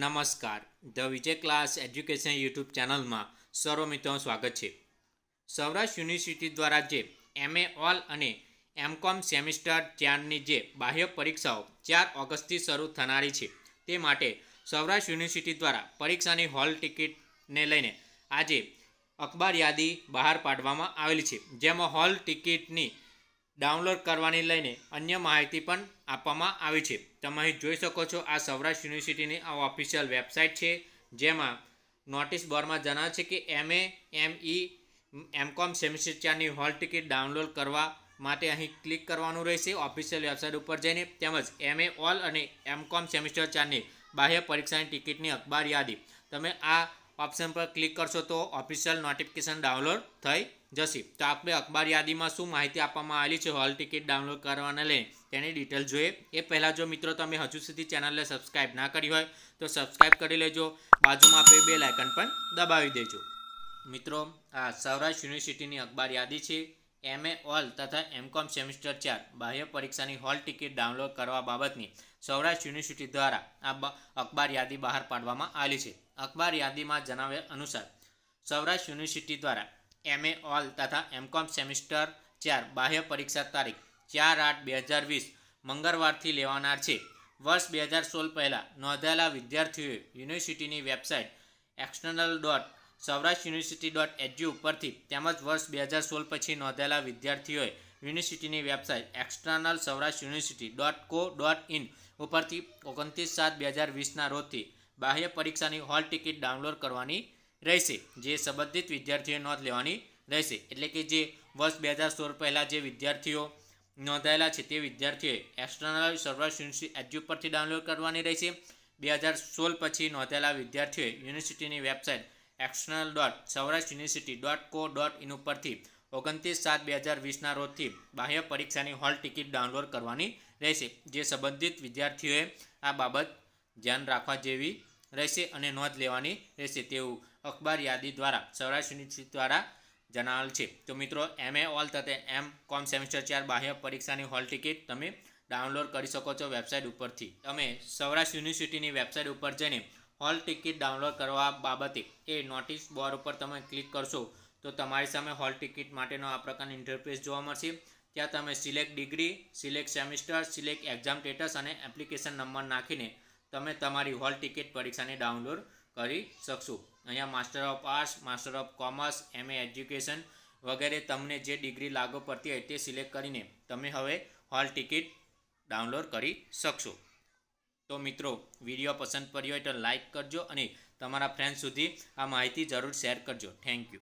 નમસ્કાર the Vijay class education YouTube ચેનલમાં સર્વ મિત્રોનું સ્વાગત છે સૌરાષ્ટ્ર યુનિવર્સિટી દ્વારા જે એમએ ઓલ અને એમકોમ સેમિસ્ટર ચારની જે બાહ્ય પરીક્ષાઓ ચાર ઓગસ્ટથી શરૂ થનારી છે તે માટે સૌરાષ્ટ્ર યુનિવર્સિટી દ્વારા પરીક્ષાની હોલ ટિકિટને લઈને આજે અખબાર યાદી બહાર પાડવામાં આવેલી છે જેમાં હોલ ટિકિટની ડાઉનલોડ કરવાની લઈને અન્ય માહિતી પણ આપવામાં આવી છે તમે અહીં જોઈ શકો છો આ સૌરાષ્ટ્ર યુનિવર્સિટીની આ ઓફિશિયલ વેબસાઇટ છે જેમાં નોટિસ બોર્ડમાં જણાવે છે કે એમએ એમઈ એમકોમ સેમિસ્ટર ચારની હોલ ટિકિટ ડાઉનલોડ કરવા માટે અહીં ક્લિક કરવાનું રહેશે ઓફિશિયલ વેબસાઇટ ઉપર જઈને તેમજ એમએ ઓલ અને એમકોમ સેમિસ્ટર ચારની બાહ્ય પરીક્ષાની ટિકિટની અખબાર યાદી તમે આ ઓપ્શન પર ક્લિક કરશો તો ઓફિશિયલ નોટિફિકેશન ડાઉનલોડ થઈ જશે તો આપણે અખબાર યાદીમાં શું માહિતી આપવામાં આવેલી છે હોલ ટિકિટ ડાઉનલોડ કરવાને લઈ તેની ડિટેલ જોઈએ એ પહેલાં જો મિત્રો તમે હજુ સુધી ચેનલને સબસ્ક્રાઇબ ના કરી હોય તો સબસ્ક્રાઇબ કરી લેજો બાજુમાં આપણે બે લાયકન પણ દબાવી દેજો મિત્રો આ સૌરાષ્ટ્ર યુનિવર્સિટીની અખબાર યાદી છે એમએ ઓલ તથા એમકોમ સેમિસ્ટર ચાર બાહ્ય પરીક્ષાની હોલ ટિકિટ ડાઉનલોડ કરવા બાબતની સૌરાષ્ટ્ર યુનિવર્સિટી દ્વારા આ અખબાર યાદી બહાર પાડવામાં આવેલી છે અખબાર યાદીમાં જણાવ્યા અનુસાર સૌરાષ્ટ્ર યુનિવર્સિટી દ્વારા એમએ ઓલ તથા એમકોમ સેમિસ્ટર ચાર બાહ્ય પરીક્ષા તારીખ ચાર આઠ બે હજાર વીસ મંગળવારથી લેવાનાર છે વર્ષ બે હજાર સોળ પહેલાં નોંધાયેલા વિદ્યાર્થીઓએ યુનિવર્સિટીની website external dot Saurashtra university dot H G ઉપરથી તેમજ વર્ષ બે હજાર સોળ પછી નોંધાયેલા વિદ્યાર્થીઓએ યુનિવર્સિટીની website external Saurashtra university dot co dot in ઉપરથી ઓગણત્રીસ સાત બે હજાર વીસના રોજથી બાહ્ય પરીક્ષાની હોલ ટિકિટ ડાઉનલોડ કરવાની રહેશે જે સંબંધિત વિદ્યાર્થીઓએ નોંધ લેવાની રહેશે એટલે કે જે વર્ષ બે હજાર સોળ પહેલાં જે વિદ્યાર્થીઓ નોંધાયેલા છે તે વિદ્યાર્થીઓએ એક્સટર્નલ સર્વર્સ યુનિવર્સિટી એજ્યુ પરથી ડાઉનલોડ કરવાની રહેશે બે હજાર સોળ પછી નોંધાયેલા વિદ્યાર્થીઓએ યુનિવર્સિટીની website external dot Saurashtra university dot co dot in ઉપરથી ઓગણત્રીસ સાત બે હજાર વીસના રોજથી બાહ્ય પરીક્ષાની હોલ ટિકિટ ડાઉનલોડ કરવાની રહેશે જે સંબંધિત વિદ્યાર્થીઓએ આ બાબત ધ્યાન રાખવા જેવી રહેશે અને નોંધ લેવાની રહેશે તેવું અખબાર યાદી દ્વારા સૌરાષ્ટ્ર યુનિવર્સિટી દ્વારા જણાવેલ છે તો મિત્રો એમએ ઓલ તથા એમ કોમ સેમિસ્ટર ચાર બાહ્ય પરીક્ષાની હોલ ટિકિટ તમે ડાઉનલોડ કરી શકો છો વેબસાઇટ ઉપરથી તમે સૌરાષ્ટ્ર યુનિવર્સિટીની વેબસાઇટ ઉપર જઈને હોલ ટિકિટ ડાઉનલોડ કરવા બાબતે એ નોટિસ બોર્ડ ઉપર તમે ક્લિક કરશો તો તમારી સામે હોલ ટિકિટ માટેનો આ પ્રકારનો ઇન્ટરફેસ જોવા મળશે ત્યાં તમે select degree select semester select exam status અને એપ્લિકેશન નંબર નાખીને તમે તમારી હોલ ટિકિટ પરીક્ષાને ડાઉનલોડ કરી શકશું અહીંયા master of arts master of commerce MA education વગેરે તમને જે ડિગ્રી લાગુ પડતી હોય તે સિલેક્ટ કરીને તમે હવે હોલ ટિકિટ ડાઉનલોડ કરી શકશો તો મિત્રો વિડીયો પસંદ પડ્યો હોય તો લાઇક કરજો અને તમારા ફ્રેન્ડ સુધી આ માહિતી જરૂર શેર કરજો થેન્ક યુ